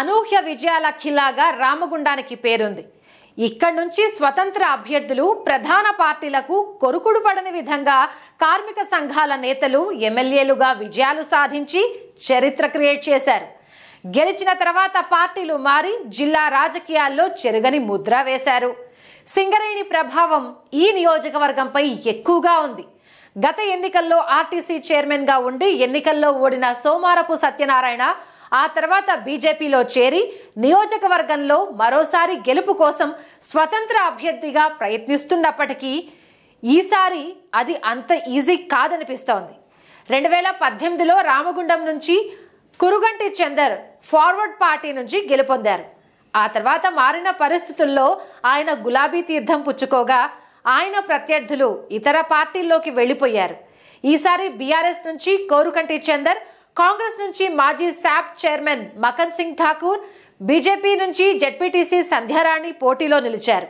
అనూహ్య విజయాల ఖిల్లాగా రామగుండానికి పేరుంది ఇక్కడి నుంచి స్వతంత్ర అభ్యర్థులు ప్రధాన పార్టీలకు కొరుకుడు పడని విధంగా కార్మిక సంఘాల నేతలు ఎమ్మెల్యేలుగా విజయాలు సాధించి చరిత్ర క్రియేట్ చేశారు గెలిచిన తర్వాత పార్టీలు మారి జిల్లా రాజకీయాల్లో చెరుగని ముద్ర వేశారు సింగరేణి ప్రభావం ఈ నియోజకవర్గంపై ఎక్కువగా ఉంది గత ఎన్నికల్లో ఆర్టీసీ చైర్మన్గా ఉండి ఎన్నికల్లో ఓడిన సోమారపు సత్యనారాయణ ఆ తర్వాత బీజేపీలో చేరి నియోజకవర్గంలో మరోసారి గెలుపు కోసం స్వతంత్ర అభ్యర్థిగా ప్రయత్నిస్తున్నప్పటికీ ఈసారి అది అంత ఈజీ కాదనిపిస్తోంది రెండు వేల పద్దెనిమిదిలో రామగుండం నుంచి కురుగంటి చందర్ ఫార్వర్డ్ పార్టీ నుంచి గెలుపొందారు ఆ తర్వాత మారిన పరిస్థితుల్లో ఆయన గులాబీ తీర్థం పుచ్చుకోగా ఆయన ప్రత్యర్థులు ఇతర పార్టీల్లోకి వెళ్ళిపోయారు ఈసారి బీఆర్ఎస్ నుంచి కోరుకంటి చందర్ కాంగ్రెస్ నుంచి మాజీ శాప్ చైర్మన్ మకన్ సింగ్ ఠాకూర్ బీజేపీ నుంచి జడ్పీటీసీ సంధ్యారాణి పోటీలో నిలిచారు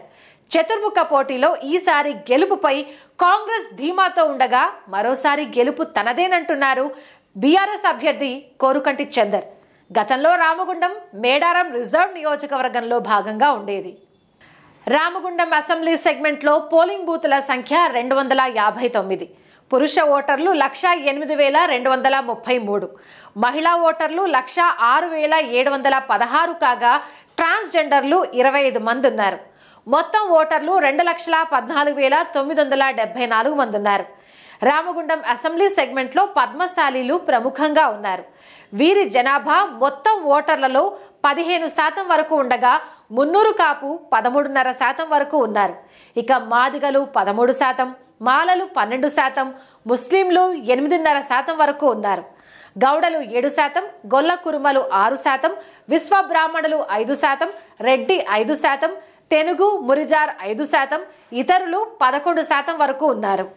చతుర్ముఖ పోటీలో ఈసారి గెలుపుపై కాంగ్రెస్ ధీమాతో ఉండగా మరోసారి గెలుపు తనదేనంటున్నారు బీఆర్ఎస్ అభ్యర్థి కోరుకంటి చందర్ గతంలో రామగుండం మేడారం రిజర్వ్ నియోజకవర్గంలో భాగంగా ఉండేది రామగుండం అసెంబ్లీ సెగ్మెంట్లో పోలింగ్ బూతుల సంఖ్య రెండు వందల యాభై తొమ్మిది పురుష ఓటర్లు లక్ష ఎనిమిది వేల రెండు వందల ముప్పై మూడు మహిళా ఓటర్లు లక్ష ఆరు వేల ఏడు వందల పదహారు కాగా ట్రాన్స్జెండర్లు ఇరవై ఐదు మంది ఉన్నారు మొత్తం ఓటర్లు రెండు లక్షల పద్నాలుగు వేల తొమ్మిది వందల డెబ్బై నాలుగు మంది ఉన్నారు రామగుండం అసెంబ్లీ సెగ్మెంట్లో పద్మశాలీలు ప్రముఖంగా ఉన్నారు వీరి జనాభా మొత్తం ఓటర్లలో పదిహేను శాతం వరకు ఉండగా మున్నూరు కాపు పదమూడున్నర శాతం వరకు ఉన్నారు ఇక మాదిగలు పదమూడు శాతం మాలలు పన్నెండు శాతం ముస్లింలు ఎనిమిదిన్నర శాతం వరకు ఉన్నారు గౌడలు ఏడు శాతం గొల్ల కురుమలు ఆరు శాతం విశ్వ బ్రాహ్మణులు ఐదు శాతం రెడ్డి ఐదు శాతం తెనుగు మురిజార్ ఐదు శాతం ఇతరులు పదకొండు శాతం వరకు ఉన్నారు